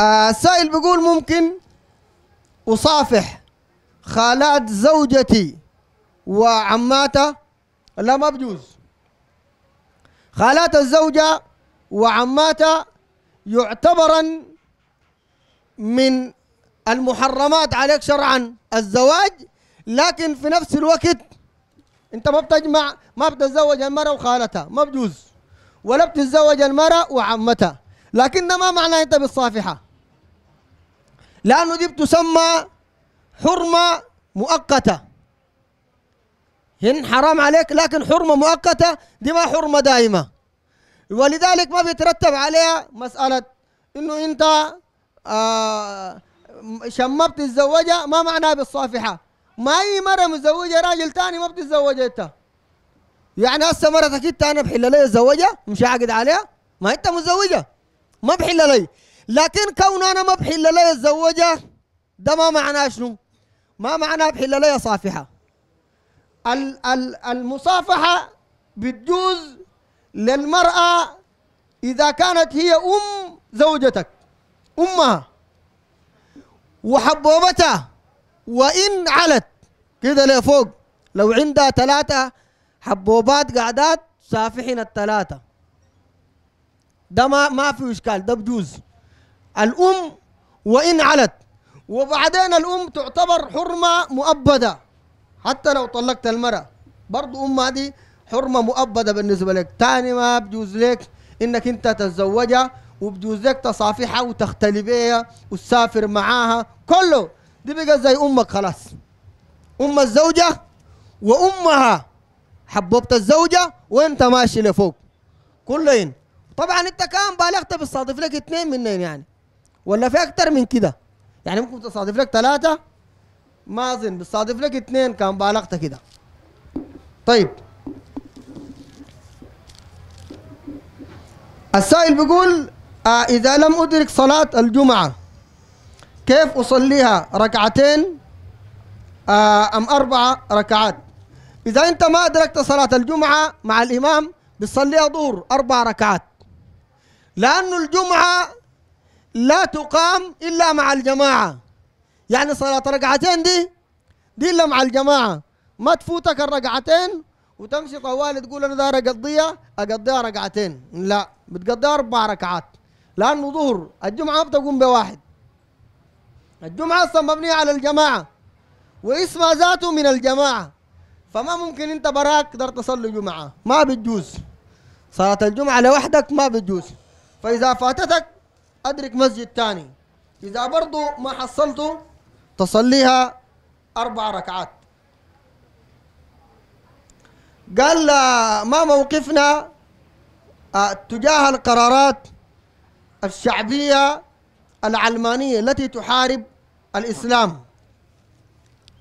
آه السائل بيقول ممكن أصافح خالات زوجتي وعماتها لا ما بجوز خالات الزوجة وعماتها يعتبرا من المحرمات عليك شرعا الزواج لكن في نفس الوقت انت ما بتجمع ما بتتزوج المرأة وخالتها ما بجوز ولا بتتزوج المرأة وعمتها لكن ما معنى انت بالصافحة لأنه دي بتسمى حرمة مؤقتة هن حرام عليك لكن حرمة مؤقتة دي ما حرمة دائمة ولذلك ما بيترتب عليها مسألة إنه أنت آه شمبت الزوجة ما معناها بالصافحة ما أي مرة متزوجة راجل تاني ما بتتزوجها أنت يعني هسه مرتك أنت أنا بحل لي الزوجة مش عاقد عليها ما أنت متزوجة ما بحل لي لكن كون انا ما بحل لي اتزوجها ده ما معناه شنو؟ ما معناه بحل لي صافحه المصافحه بتجوز للمراه اذا كانت هي ام زوجتك امها وحبوبتها وان علت كده لفوق لو عندها ثلاثه حبوبات قعدات صافحين الثلاثه ده ما ما في اشكال ده بجوز الأم وإن علت وبعدين الأم تعتبر حرمة مؤبدة حتى لو طلقت المرأة برضو أم هذه حرمة مؤبدة بالنسبة لك تاني ما بجوز لك إنك أنت تتزوجها وبجوز لك تصافحها وتختلي بيها وتسافر معاها كله دي بقى زي أمك خلاص أم الزوجة وأمها حببت الزوجة وأنت ماشي لفوق كلين طبعا أنت كان بالغت بتصادف لك اثنين منين يعني ولا في اكتر من كده يعني ممكن تصادف لك ثلاثه ما اظن بتصادف لك اثنين كان بالغت كده طيب السائل بيقول آه اذا لم ادرك صلاه الجمعه كيف اصليها ركعتين آه ام اربع ركعات اذا انت ما ادركت صلاه الجمعه مع الامام بتصليها دور اربع ركعات لانه الجمعه لا تقام إلا مع الجماعة يعني صلاة ركعتين دي دي إلا مع الجماعة ما تفوتك الركعتين وتمشي طوال تقول أنا دار أقضيها أقضيها ركعتين لا بتقضيها أربع ركعات لأنه ظهر الجمعة بتقوم بواحد الجمعة أصلا مبنية على الجماعة واسمها ذاته من الجماعة فما ممكن أنت براك تقدر تصلي جمعة ما بتجوز صلاة الجمعة لوحدك ما بتجوز فإذا فاتتك أدرك مسجد تاني إذا برضو ما حصلته تصليها أربع ركعات قال ما موقفنا آه، تجاه القرارات الشعبية العلمانية التي تحارب الإسلام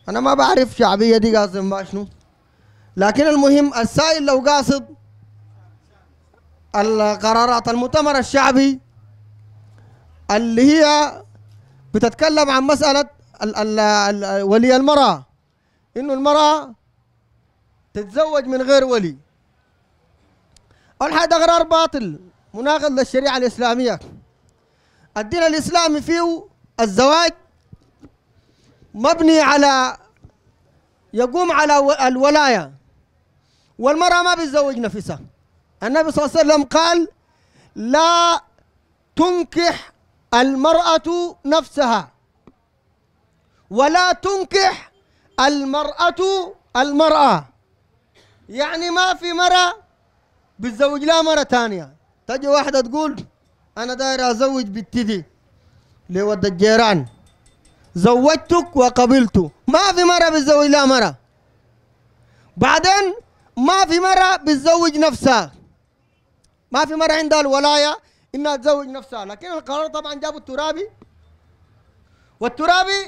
أنا ما بعرف شعبية دي قاصد ما شنو لكن المهم السائل لو قاصد القرارات المؤتمر الشعبي اللي هي بتتكلم عن مسألة ال ال ال ولي المرأة إنه المرأة تتزوج من غير ولي أول حاجة قرار باطل مناقض للشريعة الإسلامية الدين الإسلامي فيه الزواج مبني على يقوم على الولاية والمرأة ما بتزوج نفسها النبي صلى الله عليه وسلم قال لا تنكح المرأة نفسها ولا تنكح المرأة المرأة يعني ما في مرأة بتزوج لها مرة ثانية تجي واحدة تقول أنا داير أزوج بالتدي دي لود الجيران زوجتك وقبلت ما في مرة بتزوج لها مرة بعدين ما في مرة بتزوج نفسها ما في مرة عندها الولاية انها تزوج نفسها لكن القرار طبعا جابوا الترابي والترابي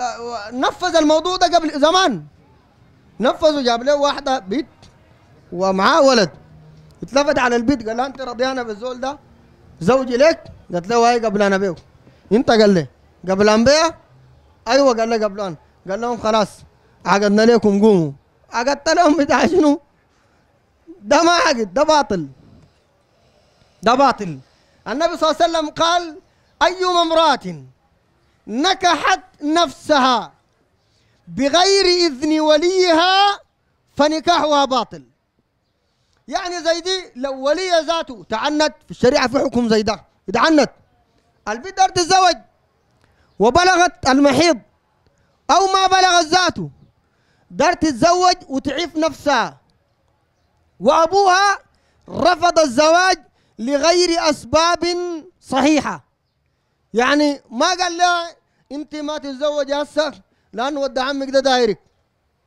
آه، نفذ الموضوع ده قبل زمان نفذوا جاب له واحده بنت ومعاه ولد اتلفت على البيت قال لها انت رضيانه بالزول ده زوجي لك قالت له هاي انا بيه انت قال لي قبل ان بيه ايوه قال لي قبلان قال لهم خلاص عقدنا لكم قوموا عقدت لهم بتاع شنو ده ما عقد ده باطل ده باطل النبي صلى الله عليه وسلم قال أيما امرأة نكحت نفسها بغير إذن وليها فنكاحها باطل يعني زي دي لو ولي ذاته تعنت في الشريعة في حكم زي ده تعنت البدر تزوج تتزوج وبلغت المحيض أو ما بلغت ذاته دار تتزوج وتعيف نفسها وأبوها رفض الزواج لغير أسباب صحيحة يعني ما قال لها أنت ما تتزوج هسه لأنه ود عمك ده دايرك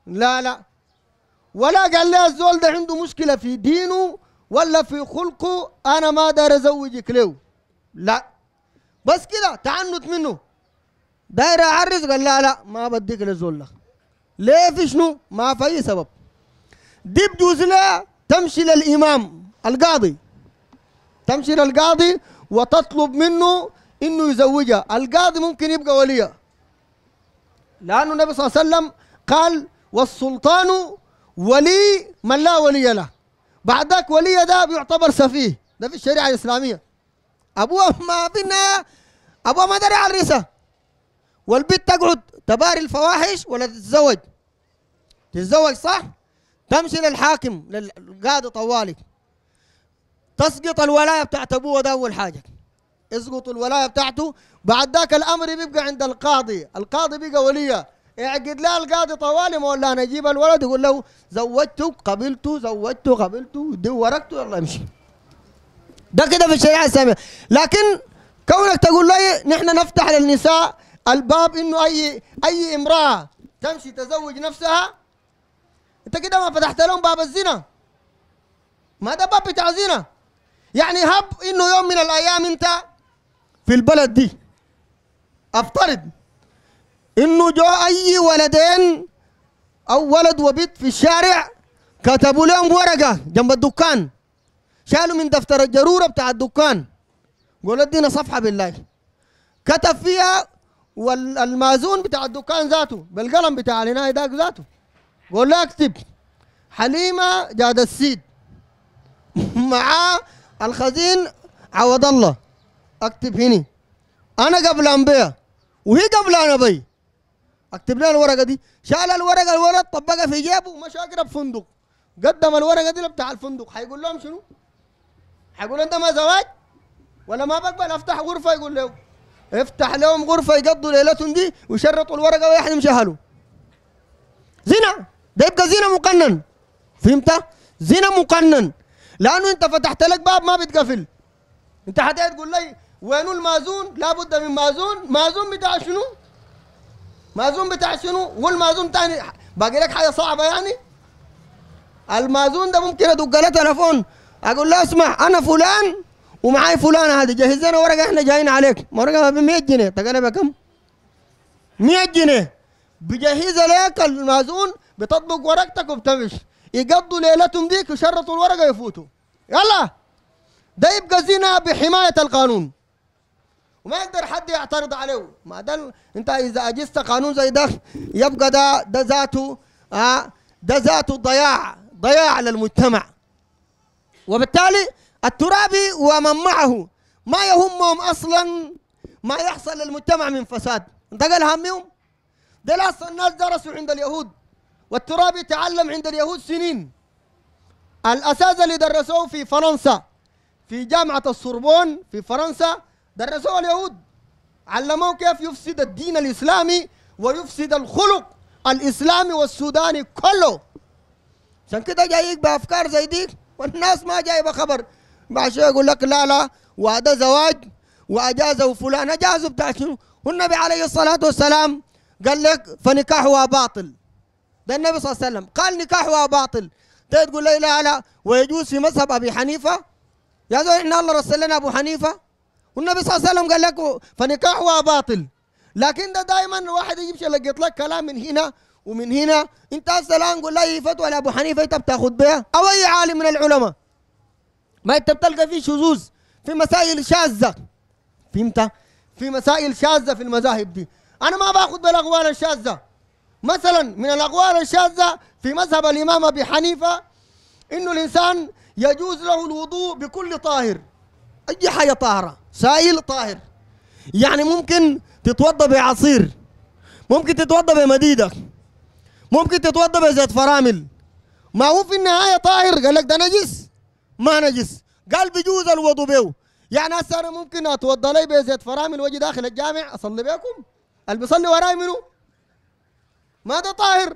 لا لا ولا قال لها الزول ده عنده مشكلة في دينه ولا في خلقه أنا ما داير أزوجك له لا بس كده تعنت منه داير أعرس قال لا لا ما بديك للزول ده ليه في شنو ما في أي سبب دي بجوز لها تمشي للإمام القاضي تمشي للقاضي وتطلب منه انه يزوجها القاضي ممكن يبقى وليها لانه النبي صلى الله عليه وسلم قال والسلطان ولي من لا ولي له بعد ذاك ولي ده بيعتبر سفيه ده في الشريعه الاسلاميه ابوها ما بينا ابوها ما داري على الرسه. والبيت تقعد تباري الفواحش ولا تتزوج تتزوج صح تمشي للحاكم للقاضي طوالي تسقط الولايه بتاعت ابوه ده اول حاجه اسقط الولايه بتاعته بعد ذاك الامر بيبقى عند القاضي القاضي بيبقى وليه اعقد لها القاضي طوالي ما ولا انا اجيب الولد يقول له زوجته قبلته زوجته قبلته دورته ورقته يلا امشي ده كده في الشريعه الاسلاميه لكن كونك تقول لي نحن نفتح للنساء الباب انه اي اي امراه تمشي تزوج نفسها انت كده ما فتحت لهم باب الزنا ما ده باب بتاع زنا يعني هب انه يوم من الايام انت في البلد دي افترض انه جو اي ولدين او ولد وبنت في الشارع كتبوا لهم ورقه جنب الدكان شالوا من دفتر الجروره بتاع الدكان قول ادينا صفحه بالله كتب فيها والمازون بتاع الدكان ذاته بالقلم بتاع الهناي داك ذاته قول له اكتب حليمه جاد السيد معاه الخزين عوض الله اكتب هنا انا قبل انبياء وهي قبل نبي اكتب لها الورقه دي شال الورقه الورقه طبقها في جيبه ومشى اقرب فندق قدم الورقه دي بتاع الفندق حيقول لهم شنو؟ حيقول انت ما زواج ولا ما بقبل افتح غرفه يقول له افتح لهم غرفه يقضوا ليلتهم دي ويشرطوا الورقه ويحد شهله زنا ده يبقى زنا مقنن فهمت؟ زنا مقنن لانه انت فتحت لك باب ما بتقفل انت حتى تقول لي وينو المازون لابد من مازون مازون بتاع شنو مازون بتاع شنو والمازون تاني باقي لك حاجه صعبه يعني المازون ده ممكن ادق له تليفون اقول له اسمع انا فلان ومعاي فلان هذه جهز لنا ورقه احنا جايين عليك ورقه ب 100 جنيه تقريبا بكم 100 جنيه بجهز لك المازون بتطبق ورقتك وبتمشي يقضوا ليلتهم ديك يشرطوا الورقه يفوتوا يلا ده يبقى زنا بحمايه القانون وما يقدر حد يعترض عليه ما دام انت اذا اجزت قانون زي ده يبقى ده ده ذاته آه ده ذاته ضياع ضياع للمجتمع وبالتالي الترابي ومن معه ما يهمهم اصلا ما يحصل للمجتمع من فساد انت قال همهم ده اصلا الناس درسوا عند اليهود والتراب تعلم عند اليهود سنين الأساس اللي درسوه في فرنسا في جامعة السوربون في فرنسا درسوه اليهود علموه كيف يفسد الدين الإسلامي ويفسد الخلق الإسلامي والسوداني كله عشان كده جايك بأفكار زي دي والناس ما جايبة خبر شوية يقول لك لا لا وهذا زواج وأجازه فلان أجازه بتاع شنو والنبي عليه الصلاة والسلام قال لك فنكاحها باطل ده النبي صلى الله عليه وسلم قال نكاحها باطل ده تقول لا اله الا ويجوز في مذهب ابي حنيفه يا زول ان الله رسل لنا ابو حنيفه والنبي صلى الله عليه وسلم قال لك فنكاحها باطل لكن ده دائما الواحد يجيب يلقط لك كلام من هنا ومن هنا انت هسه الان قول لي فتوى لابو حنيفه انت بتاخذ بها او اي عالم من العلماء ما انت بتلقى فيه شذوذ في مسائل شاذه فهمت؟ في مسائل شاذه في المذاهب دي انا ما باخذ بالاقوال الشاذه مثلا من الأقوال الشاذة في مذهب الإمام أبي حنيفة إنه الإنسان يجوز له الوضوء بكل طاهر أي حاجة طاهرة سائل طاهر يعني ممكن تتوضأ بعصير ممكن تتوضأ بمديدة ممكن تتوضأ بزيت فرامل ما هو في النهاية طاهر قال لك ده نجس ما نجس قال بجوز الوضوء به يعني هسه أنا ممكن أتوضأ لي بزيت فرامل وأجي داخل الجامع أصلي بكم اللي بيصلي وراي منو؟ ماذا طاهر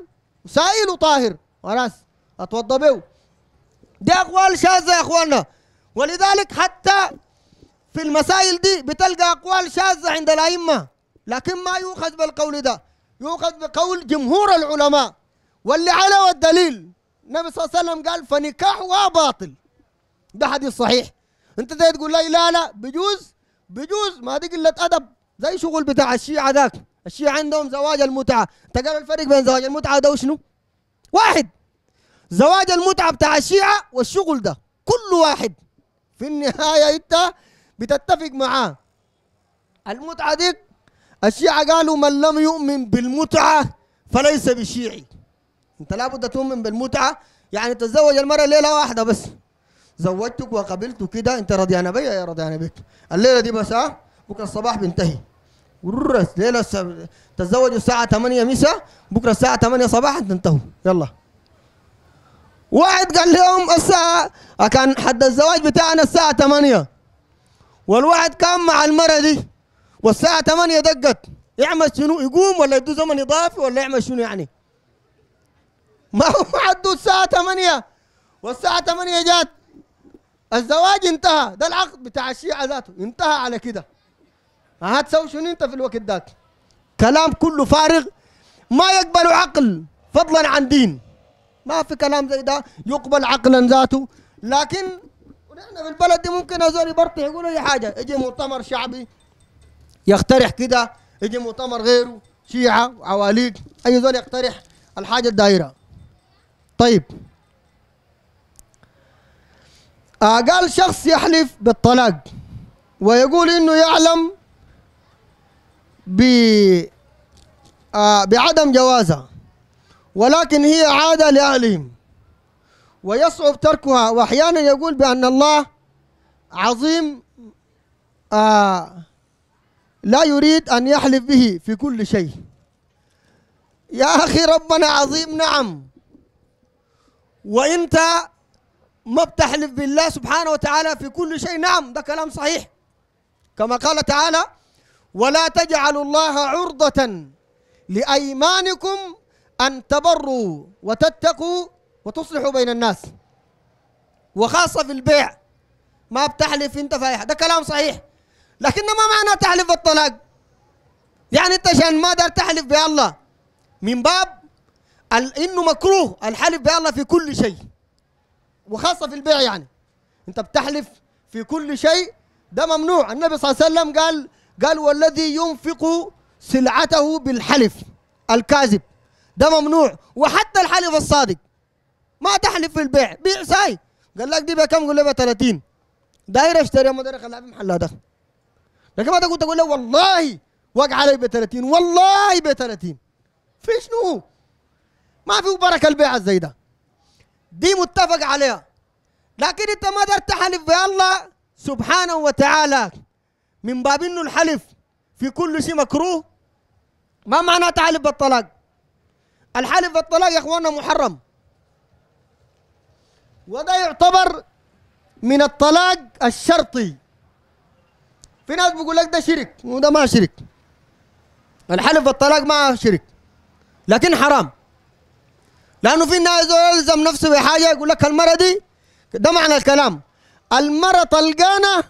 سائل طاهر خلاص اتوضى به دي اقوال شاذه يا اخواننا ولذلك حتى في المسائل دي بتلقى اقوال شاذه عند الائمه لكن ما يؤخذ بالقول ده يؤخذ بقول جمهور العلماء واللي على الدليل النبي صلى الله عليه وسلم قال فنكاحها باطل ده حديث صحيح انت تقول لي لا لا بجوز بجوز ما دي قله ادب زي شغل بتاع الشيعه ذاك الشيعة عندهم زواج المتعة انت الفرق بين زواج المتعة ده وشنو واحد زواج المتعة بتاع الشيعة والشغل ده كل واحد في النهاية انت بتتفق معاه المتعة دي الشيعة قالوا من لم يؤمن بالمتعة فليس بشيعي انت لابد تؤمن بالمتعة يعني تتزوج المرأة ليلة واحدة بس زوجتك وقبلت كده انت رضيانة بيا يا رضيانة بك الليلة دي بس ها بكرة الصباح بنتهي ليلة السب... تزوجوا الساعة 8 مساء بكرة الساعة 8 صباحا تنتهوا يلا واحد قال لهم الساعة كان حد الزواج بتاعنا الساعة 8 والواحد كان مع المرة دي والساعة 8 دقت يعمل شنو يقوم ولا يدو زمن إضافي ولا يعمل شنو يعني ما هو حدو الساعة 8 والساعة 8 جات الزواج انتهى ده العقد بتاع الشيعة ذاته انتهى على كده هتسوي شنو انت في الوقت ذاك كلام كله فارغ ما يقبل عقل فضلا عن دين ما في كلام زي ده يقبل عقلا ذاته لكن ونحن في البلد دي ممكن هذول يبرطح يقول اي حاجه يجي مؤتمر شعبي يقترح كده يجي مؤتمر غيره شيعه وعواليد اي زول يقترح الحاجه الدائره طيب آه، قال شخص يحلف بالطلاق ويقول انه يعلم ب بعدم جوازها ولكن هي عادة لأهلهم ويصعب تركها وأحيانا يقول بأن الله عظيم لا يريد أن يحلف به في كل شيء يا أخي ربنا عظيم نعم وأنت ما بتحلف بالله سبحانه وتعالى في كل شيء نعم ده كلام صحيح كما قال تعالى ولا تجعلوا الله عرضة لأيمانكم أن تبروا وتتقوا وتصلحوا بين الناس وخاصة في البيع ما بتحلف انت فايحة ده كلام صحيح لكن ما معنى تحلف الطلاق يعني انت عشان ما دار تحلف بالله من باب انه مكروه الحلف بالله في كل شيء وخاصة في البيع يعني انت بتحلف في كل شيء ده ممنوع النبي صلى الله عليه وسلم قال قال والذي ينفق سلعته بالحلف الكاذب ده ممنوع وحتى الحلف الصادق ما تحلف في البيع بيع ساي قال لك دي بكم قول ب 30 داير اشتري يا داير خليها في هذا لكن ما تقول تقول له والله وقع علي ب 30 والله ب 30 في شنو؟ ما في بركه البيع زي ده دي متفق عليها لكن انت ما قدرت تحلف بالله سبحانه وتعالى من باب انه الحلف في كل شيء مكروه ما معنى تحلف بالطلاق الحلف بالطلاق يا اخواننا محرم وده يعتبر من الطلاق الشرطي في ناس بيقول لك ده شرك وده ما شرك الحلف بالطلاق ما شرك لكن حرام لانه في ناس يلزم نفسه بحاجه يقول لك المره دي ده معنى الكلام المره طلقانه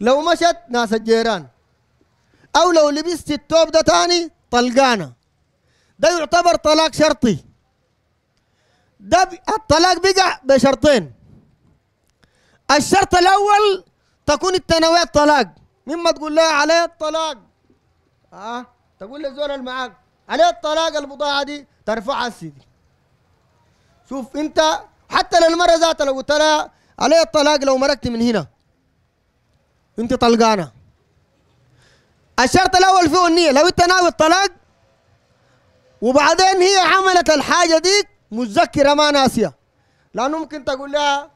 لو مشت ناس الجيران أو لو لبست التوب ده تاني طلقانة ده يعتبر طلاق شرطي ده الطلاق بقى بشرطين الشرط الأول تكون أنت الطلاق طلاق مما تقول لها عليه الطلاق آه تقول للزول اللي معاك عليه الطلاق البضاعة دي ترفعها السيدي شوف أنت حتى للمرة ذاتها لو قلت لها عليه الطلاق لو مرقت من هنا انت طلقانه الشرط الاول فيه النيه لو انت ناوي الطلاق وبعدين هي عملت الحاجه ديك متذكره ما ناسيه لانه ممكن تقول لها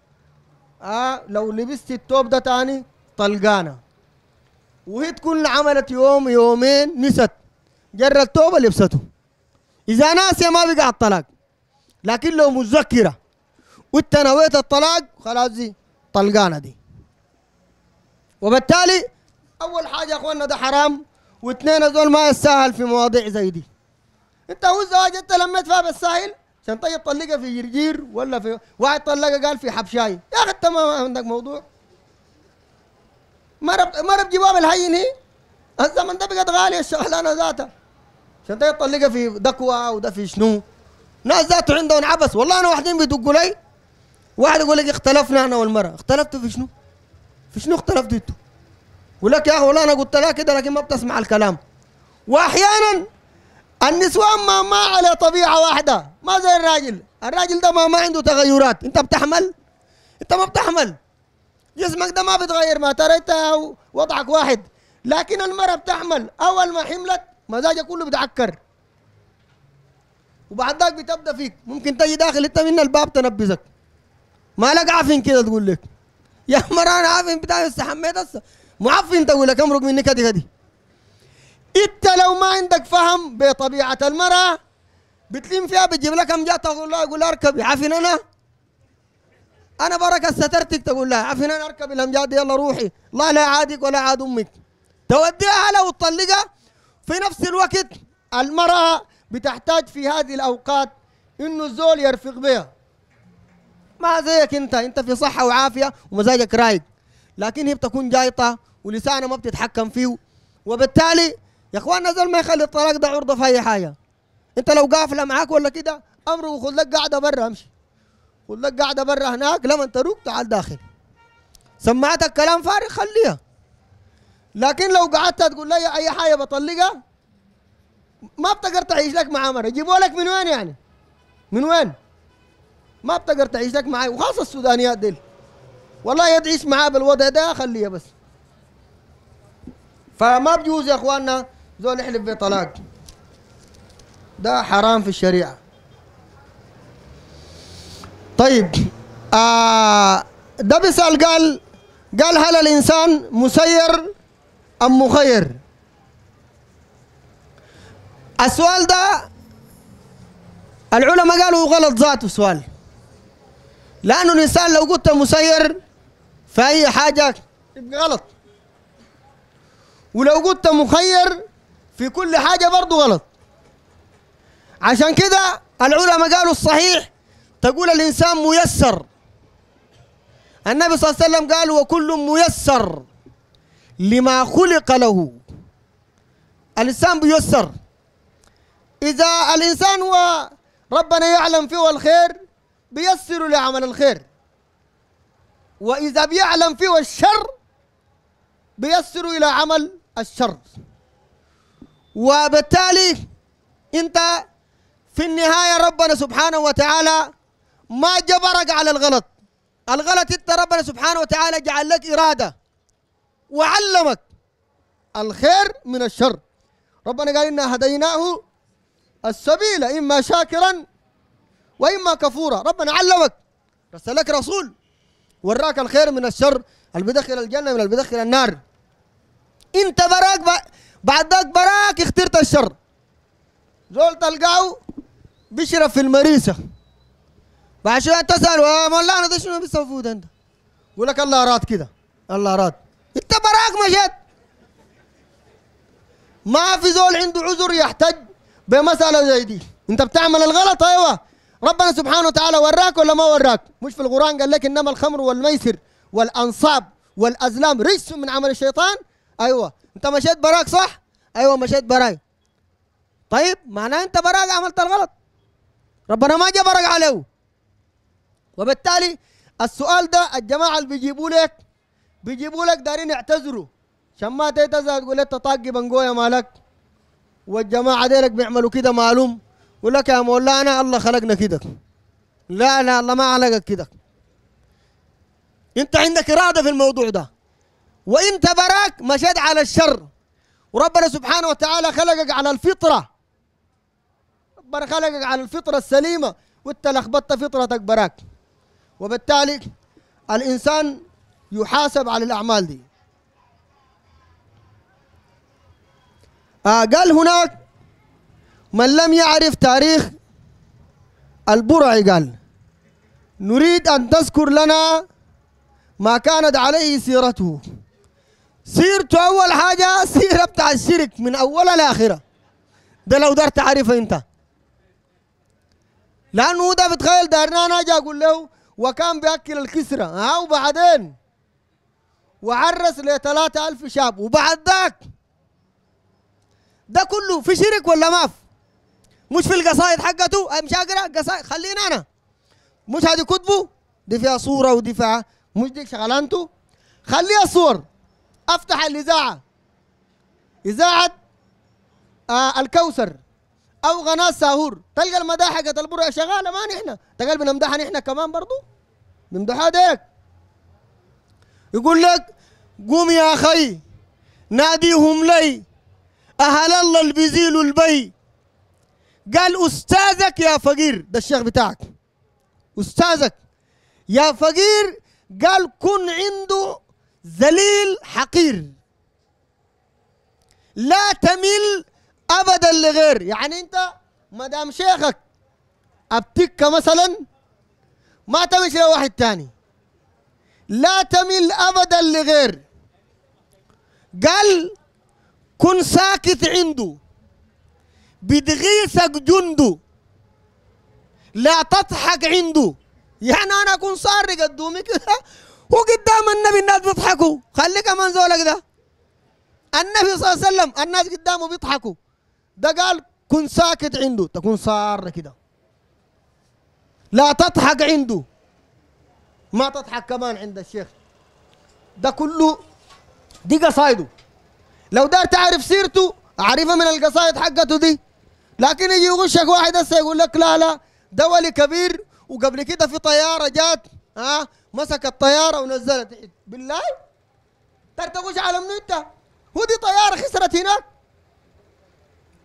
آه لو لبست التوب ده تاني طلقانه وهي تكون عملت يوم يومين نست جرى التوبه لبسته اذا ناسيه ما بقى الطلاق لكن لو متذكره وانت نويت الطلاق خلاص دي طلقانه دي وبالتالي اول حاجه يا اخوانا ده حرام واثنين هذول ما يستاهل في مواضيع زي دي انت هو الزواج انت لميت فيها بالساهل عشان طيب طلقها في جرجير ولا في واحد طلقها قال في حبشاي يا اخي انت ما عندك موضوع ما رب ما رب جواب الهين هي الزمن ده بقت غالية الشغلانة ذاتها عشان طيب طلقها في دكوة وده في شنو ناس ذاته عندهم عبس والله انا واحدين بيدقوا لي واحد يقول لك اختلفنا انا والمرأة اختلفتوا في شنو؟ في شنو رفضته ولك يا اخي والله انا قلت لها كده لكن ما بتسمع الكلام واحيانا النسوان ما ما على طبيعه واحده ما زي الراجل الراجل ده ما ما عنده تغيرات انت بتحمل انت ما بتحمل جسمك ده ما بيتغير ما ترى انت وضعك واحد لكن المرأة بتحمل أول ما حملت مزاجها كله بيتعكر وبعد ذاك بتبدا فيك ممكن تجي داخل انت من الباب تنبذك ما لك عافين كده تقول لك يا مران عافين بتاعي استحميت هسه معفن طويلة كم رقم مني كدي كدي انت لو ما عندك فهم بطبيعة المرأة بتلم فيها بتجيب لك ام جات تقول لها اقول اركبي عافين انا انا بركة سترتك تقول لها عافين انا اركبي الامجاد يلا روحي لا لا عادك ولا عاد امك توديها لو تطلقها في نفس الوقت المرأة بتحتاج في هذه الاوقات انه الزول يرفق بها ما زيك انت انت في صحه وعافيه ومزاجك رايق لكن هي بتكون جايطه ولسانها ما بتتحكم فيه وبالتالي يا اخواننا نزل ما يخلي الطلاق ده عرضه في اي حاجه انت لو قافله معاك ولا كده امره وخذ لك قاعده برا امشي خذ لك قاعده برا هناك لما تروق تعال داخل سمعتك كلام فارغ خليها لكن لو قعدت تقول لي اي حاجه بطلقها ما بتقدر تعيش لك مع مرة يجيبوا لك من وين يعني من وين ما بتقدر تعيش لك معي وخاصة السودانيات ديل والله يدعيش معاه بالوضع ده خليها بس فما بجوز يا اخواننا زول يحلف بطلاق ده حرام في الشريعة طيب آه ده بيسأل قال قال هل الإنسان مسير أم مخير السؤال ده العلماء قالوا غلط ذاته السؤال لأنه الإنسان لو كنت مسير في أي حاجة تبقى غلط ولو كنت مخير في كل حاجة برضه غلط عشان كده العلماء قالوا الصحيح تقول الإنسان ميسر النبي صلى الله عليه وسلم قال وكل ميسر لما خلق له الإنسان بيسر إذا الإنسان هو ربنا يعلم فيه الخير بيسر لعمل الخير وإذا بيعلم فيه الشر بيسر إلى عمل الشر وبالتالي أنت في النهاية ربنا سبحانه وتعالى ما جبرك على الغلط الغلط أنت ربنا سبحانه وتعالى جعل لك إرادة وعلمك الخير من الشر ربنا قال إنا هديناه السبيل إما شاكرا وإما كفورا ربنا علمك رسلك رسول وراك الخير من الشر اللي بيدخل الجنة من اللي بيدخل النار أنت براك بعد ذاك براك اخترت الشر زول تلقاه بيشرب في المريسة بعد شوية تسأله آه، مولانا ده شنو بيسوي ده أنت يقول لك الله أراد كده الله أراد أنت براك مشيت ما في زول عنده عذر يحتج بمسألة زي دي أنت بتعمل الغلط أيوه ربنا سبحانه وتعالى وراك ولا ما وراك مش في القرآن قال لك إنما الخمر والميسر والأنصاب والأزلام رجس من عمل الشيطان أيوة أنت مشيت براك صح أيوة مشيت براك. طيب معناه أنت براك عملت الغلط ربنا ما جبرك عليه وبالتالي السؤال ده الجماعة اللي بيجيبوا لك بيجيبوا لك دارين يعتذروا عشان ما تعتذر تقول انت طاقي بنجويا مالك والجماعة ديلك بيعملوا كده معلوم يقول لك يا مولانا انا الله خلقنا كده لا لا الله ما خلقك كده انت عندك اراده في الموضوع ده وانت براك مشيت على الشر وربنا سبحانه وتعالى خلقك على الفطره ربنا خلقك على الفطره السليمه وانت لخبطت فطرتك براك وبالتالي الانسان يحاسب على الاعمال دي آه قال هناك من لم يعرف تاريخ البرعي قال نريد أن تذكر لنا ما كانت عليه سيرته سيرته أول حاجة سيرة بتاع الشرك من أولها لآخرة ده لو دار تعرفه أنت لأنه ده بتخيل دارنا أنا أجي أقول له وكان بيأكل الكسرة ها آه، وبعدين وعرس لثلاثة ألف شاب وبعد ذاك ده كله في شرك ولا ما في مش في القصايد حقته مش اقرا قصايد خلينا انا مش هذه كتبه دي فيها صوره ودي فيها مش دي شغلانته خليها صور افتح الاذاعه اذاعه آه الكوثر او قناه ساهور تلقى المداح حقت البرع شغاله ما نحن تقال بنمدحها نحن كمان برضو بنمدحها ديك يقول لك قوم يا اخي ناديهم لي اهل الله اللي بيزيلوا البي قال أستاذك يا فقير ده الشيخ بتاعك أستاذك يا فقير قال كن عنده ذليل حقير لا تميل أبدا لغير يعني أنت مدام شيخك أبتك مثلا ما تمشي لواحد تاني لا تميل أبدا لغير قال كن ساكت عنده بتغيثك جنده لا تضحك عنده يعني انا اكون صار قدومي كده وقدام النبي الناس بيضحكوا خلي كمان زولك ده النبي صلى الله عليه وسلم الناس قدامه بيضحكوا ده قال كن ساكت عنده تكون صار كده لا تضحك عنده ما تضحك كمان عند الشيخ ده كله دي قصايده لو دار تعرف سيرته عارفه من القصايد حقته دي لكن يجي يغشك واحد هسه يقول لك لا لا دولي كبير وقبل كده في طياره جات ها مسك الطياره ونزلت بالله ترتغش على منو انت؟ هو دي طياره خسرت هناك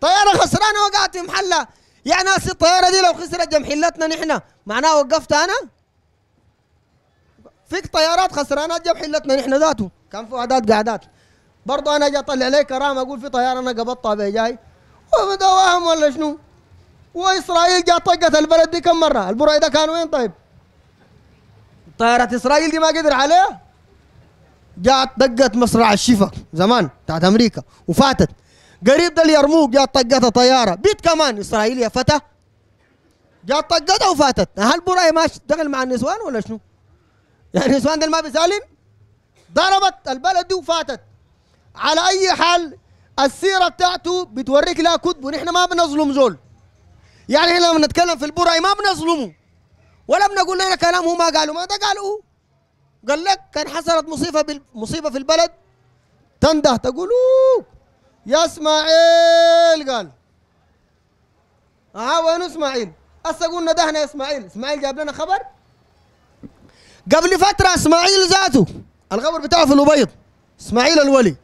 طياره خسرانه وقعت في محلها يا ناس الطياره دي لو خسرت جم حلتنا نحن معناها وقفت انا؟ فيك طيارات خسرانات جم حلتنا نحن ذاته كان في اعداد قعدات برضه انا اجي اطلع عليك كرامه اقول في طياره انا قبضتها بجاي توهم ولا شنو واسرائيل جات طقت البلد دي كم مره ده كان وين طيب طائرة اسرائيل دي ما قدر عليها جات دقت مصرع الشفا زمان بتاعت امريكا وفاتت قريب ده اليرموك جات طقتها طياره بيت كمان اسرائيل يا فتى جات طقتها وفاتت هل براي ماشي دخل مع النسوان ولا شنو؟ يعني النسوان ده ما بيسالن ضربت البلد دي وفاتت على اي حال السيره بتاعته بتوريك لها كتب ونحن ما بنظلم زول يعني احنا لما نتكلم في البراي ما بنظلمه ولا بنقول لنا كلام ما قاله ما ده قاله قال لك كان حصلت مصيبه مصيبه في البلد تنده تقول يا اسماعيل قال اه وين اسماعيل؟ هسه قلنا دهنا اسماعيل، اسماعيل جاب لنا خبر قبل فتره اسماعيل ذاته الخبر بتاعه في الابيض اسماعيل الولي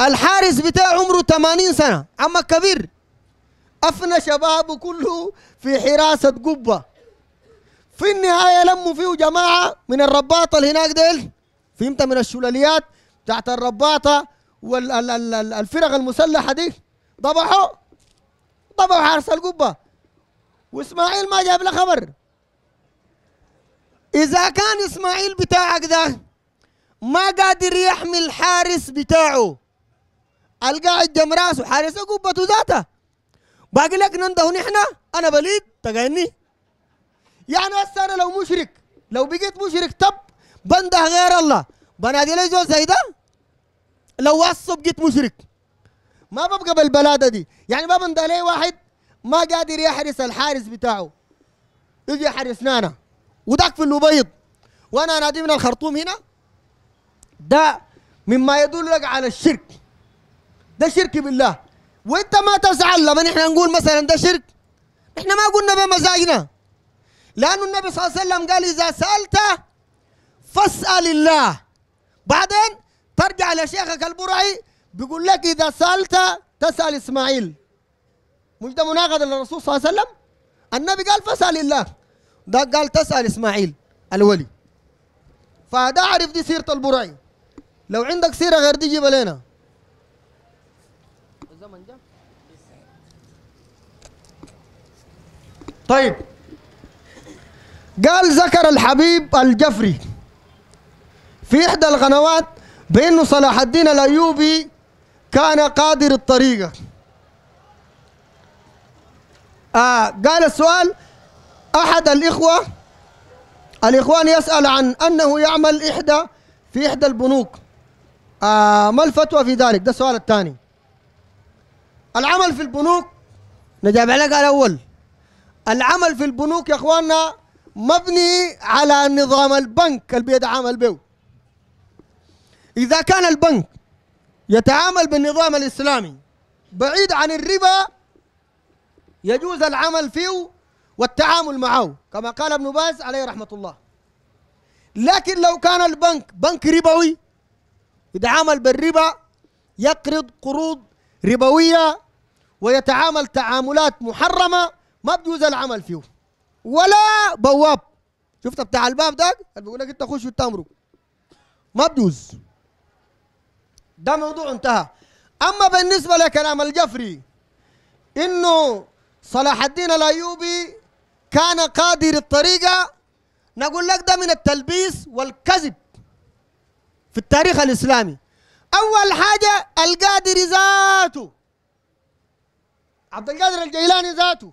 الحارس بتاعه عمره 80 سنة عمك كبير أفنى شبابه كله في حراسة قبة في النهاية لموا فيه جماعة من الرباطة اللي هناك ديل فهمت من الشلاليات بتاعت الرباطة والفرق المسلحة دي ضبحوا ضبحوا حارس القبة وإسماعيل ما جاب له خبر إذا كان إسماعيل بتاعك ده ما قادر يحمي الحارس بتاعه القاعد جم راسه حارس قبته ذاته باقي لك ننده نحن انا بليد تغني يعني هسه انا لو مشرك لو بقيت مشرك تب بنده غير الله بنادي لي زول زي ده لو وصب بقيت مشرك ما ببقى بالبلاده دي يعني ما بنده لي واحد ما قادر يحرس الحارس بتاعه يجي يحرسنا انا وداك في الابيض وانا نادي من الخرطوم هنا ده مما يدل لك على الشرك ده شرك بالله وانت ما تزعل لما نحن نقول مثلا ده شرك نحن ما قلنا بمزاجنا لانه النبي صلى الله عليه وسلم قال اذا سالت فاسال الله بعدين ترجع لشيخك البرعي بيقول لك اذا سالت تسال اسماعيل مش ده مناقضه للرسول صلى الله عليه وسلم النبي قال فاسال الله ده قال تسال اسماعيل الولي فده عرف دي سيره البرعي لو عندك سيره غير دي جيبها لنا طيب قال ذكر الحبيب الجفري في إحدى القنوات بأنه صلاح الدين الأيوبي كان قادر الطريقة آه قال السؤال أحد الإخوة الإخوان يسأل عن أنه يعمل إحدى في إحدى البنوك آه ما الفتوى في ذلك ده السؤال الثاني العمل في البنوك نجاب عليك الأول العمل في البنوك يا اخواننا مبني على نظام البنك اللي بيتعامل به اذا كان البنك يتعامل بالنظام الاسلامي بعيد عن الربا يجوز العمل فيه والتعامل معه كما قال ابن باز عليه رحمه الله لكن لو كان البنك بنك ربوي يتعامل بالربا يقرض قروض ربويه ويتعامل تعاملات محرمه ما بجوز العمل فيه ولا بواب شفت بتاع الباب ده اللي بيقول لك انت خش وتمره ما بجوز ده موضوع انتهى اما بالنسبه لكلام الجفري انه صلاح الدين الايوبي كان قادر الطريقه نقول لك ده من التلبيس والكذب في التاريخ الاسلامي اول حاجه القادر ذاته عبد القادر الجيلاني ذاته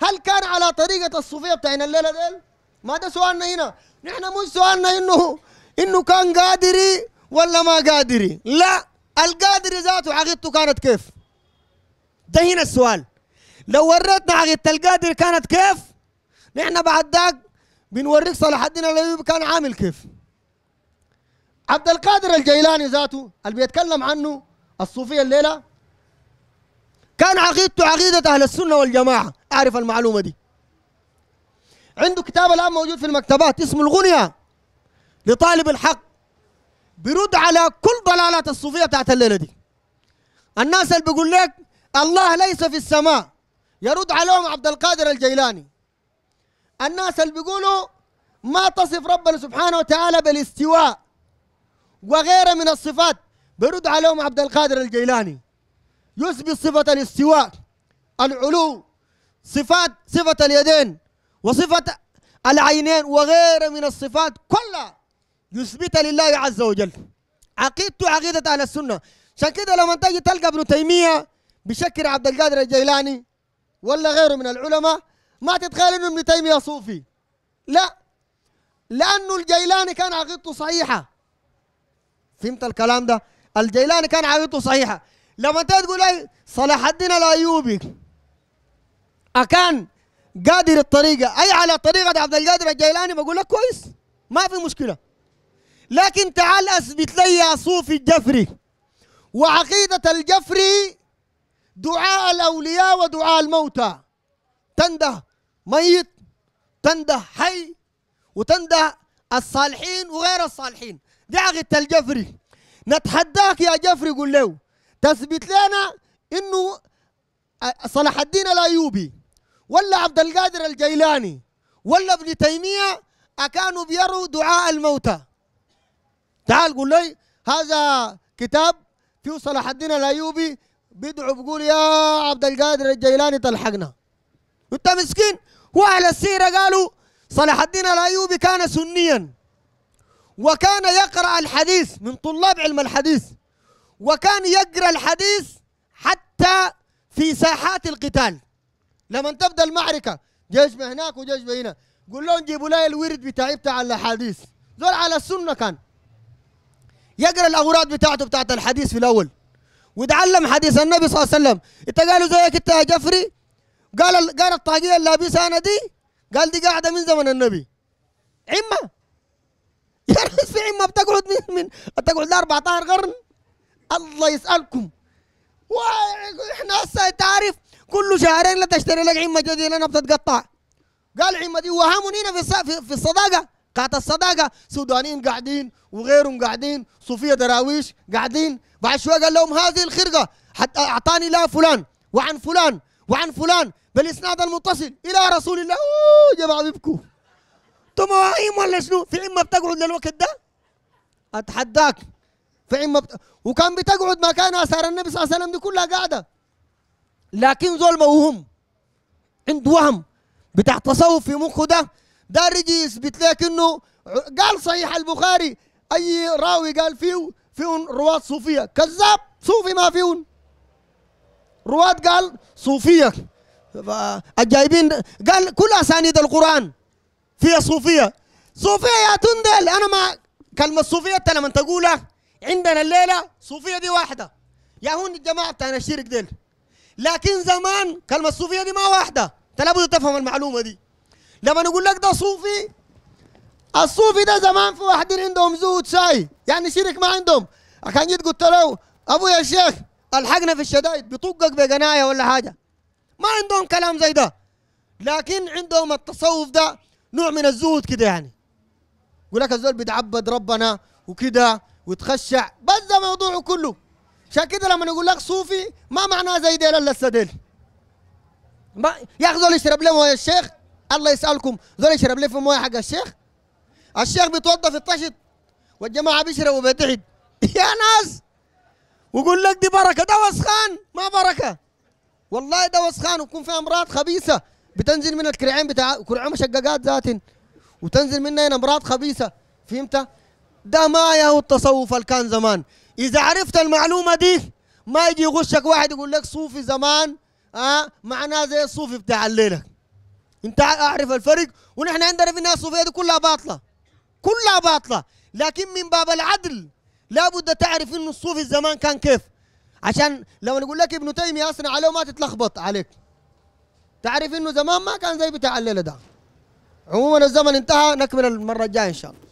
هل كان على طريقة الصوفية بتاعنا الليلة ديل؟ ما ده سؤالنا هنا نحن مش سؤالنا انه انه كان قادري ولا ما قادري لا القادري ذاته عقيدته كانت كيف ده هنا السؤال لو وريتنا عقيدة القادري كانت كيف نحن بعد ذاك بنوريك صلاح الدين الايوبي كان عامل كيف عبد القادر الجيلاني ذاته اللي بيتكلم عنه الصوفية الليلة كان عقيدته عقيدة أهل السنة والجماعة اعرف المعلومه دي عنده كتاب الان موجود في المكتبات اسمه الغنيه لطالب الحق بيرد على كل ضلالات الصوفيه بتاعت الليله دي الناس اللي بيقول لك الله ليس في السماء يرد عليهم عبد القادر الجيلاني الناس اللي بيقولوا ما تصف ربنا سبحانه وتعالى بالاستواء وغيره من الصفات بيرد عليهم عبد القادر الجيلاني يثبت صفة الاستواء العلو صفات صفة اليدين وصفة العينين وغير من الصفات كلها يثبت لله عز وجل عقيدته عقيدة أهل السنة عشان كده لما تجي تلقى ابن تيمية بشكل عبد القادر الجيلاني ولا غيره من العلماء ما تتخيل انه ابن تيمية صوفي لا لأنه الجيلاني كان عقيدته صحيحة فهمت الكلام ده الجيلاني كان عقيدته صحيحة لما تقول لي إيه؟ صلاح الدين الأيوبي اكان قادر الطريقه اي على طريقه عبد القادر الجيلاني بقول لك كويس ما في مشكله لكن تعال اثبت لي يا صوفي الجفري وعقيده الجفري دعاء الاولياء ودعاء الموتى تنده ميت تنده حي وتنده الصالحين وغير الصالحين دي عقيده الجفري نتحداك يا جفري قول له تثبت لنا انه صلاح الدين الايوبي ولا عبد القادر الجيلاني ولا ابن تيمية اكانوا بيروا دعاء الموتى تعال قول لي هذا كتاب فيه صلاح الدين الايوبي بيدعو بيقول يا عبد القادر الجيلاني تلحقنا انت مسكين واهل السيره قالوا صلاح الدين الايوبي كان سنيا وكان يقرا الحديث من طلاب علم الحديث وكان يقرا الحديث حتى في ساحات القتال لما تبدا المعركه جيش هناك وجيش هنا قول لهم جيبوا لي الورد بتاعي بتاع الاحاديث زول على السنه كان يقرا الاوراد بتاعته بتاعت الحديث في الاول ويتعلم حديث النبي صلى الله عليه وسلم انت قالوا زيك انت يا جفري قال قال الطاقيه اللي لابسها انا دي قال دي قاعده من زمن النبي عمه يا ناس في عمه بتقعد من من بتقعد ل 14 قرن الله يسالكم واحنا هسه انت عارف كل شهرين لا تشتري لك عمه جديده لانها بتتقطع قال عمه دي وهمهم هنا في في الصداقه قاعدة الصداقه سودانيين قاعدين وغيرهم قاعدين صوفيه دراويش قاعدين بعد شويه قال لهم هذه الخرقه حتى اعطاني لا فلان وعن فلان وعن فلان بالاسناد المتصل الى رسول الله اوه جماعه بيبكوا انتم واعيين ولا شنو؟ في عمه بتقعد للوقت ده؟ اتحداك في عمه بت... وكان بتقعد مكان اثار النبي صلى الله عليه وسلم دي كلها قاعده لكن زول موهوم عنده وهم بتاع تصوف في مخه ده ده رجي يثبت لك انه قال صحيح البخاري اي راوي قال فيه فيهم رواد صوفية كذاب صوفي ما فيهم رواد قال صوفية الجايبين قال كل اسانيد القران فيها صوفية صوفية يا تندل انا ما كلمة صوفية انت لما تقولها عندنا الليلة صوفية دي واحدة يا هون الجماعة بتاعنا الشرك ديل لكن زمان كلمة الصوفية دي ما واحدة أنت لابد تفهم المعلومة دي لما نقول لك ده صوفي الصوفي ده زمان في واحدين عندهم زود شاي يعني شرك ما عندهم كان جيت قلت له أبو يا شيخ الحقنا في الشدايد بطقك بقناية ولا حاجة ما عندهم كلام زي ده لكن عندهم التصوف ده نوع من الزود كده يعني يقول لك الزول بيتعبد ربنا وكده ويتخشع بس ده موضوعه كله عشان كده لما يقول لك صوفي ما معناه زي ديل الا ديل ما يا اخي زول يشرب لي مويه الشيخ الله يسالكم زول يشرب لي في مويه حق الشيخ الشيخ بيتوضى في الطشت والجماعه بيشربوا بيتحد يا ناس ويقول لك دي بركه ده وسخان ما بركه والله ده وسخان ويكون في امراض خبيثه بتنزل من الكرعين بتاع كرعين مشققات ذات وتنزل منها امراض خبيثه فهمت؟ ده ما هو التصوف اللي كان زمان إذا عرفت المعلومة دي ما يجي يغشك واحد يقول لك صوفي زمان آه معناه زي الصوفي بتاع الليلة أنت أعرف الفرق ونحن عندنا في الناس الصوفية دي كلها باطلة كلها باطلة لكن من باب العدل لابد تعرف إنه الصوفي زمان كان كيف عشان لو نقول لك ابن تيمية أصنع عليه ما تتلخبط عليك تعرف إنه زمان ما كان زي بتاع الليلة ده عموما الزمن انتهى نكمل المرة الجاية إن شاء الله